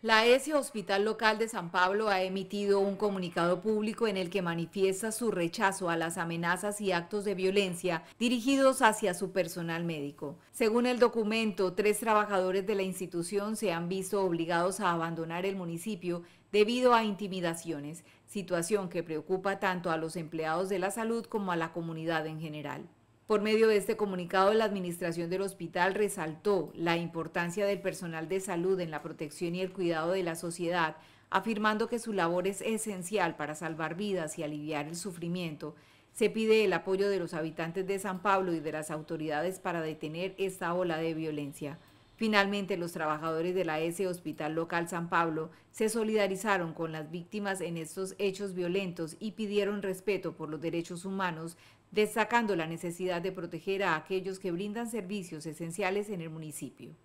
La ESI Hospital Local de San Pablo ha emitido un comunicado público en el que manifiesta su rechazo a las amenazas y actos de violencia dirigidos hacia su personal médico. Según el documento, tres trabajadores de la institución se han visto obligados a abandonar el municipio debido a intimidaciones, situación que preocupa tanto a los empleados de la salud como a la comunidad en general. Por medio de este comunicado, la administración del hospital resaltó la importancia del personal de salud en la protección y el cuidado de la sociedad, afirmando que su labor es esencial para salvar vidas y aliviar el sufrimiento. Se pide el apoyo de los habitantes de San Pablo y de las autoridades para detener esta ola de violencia. Finalmente, los trabajadores de la S Hospital Local San Pablo se solidarizaron con las víctimas en estos hechos violentos y pidieron respeto por los derechos humanos, destacando la necesidad de proteger a aquellos que brindan servicios esenciales en el municipio.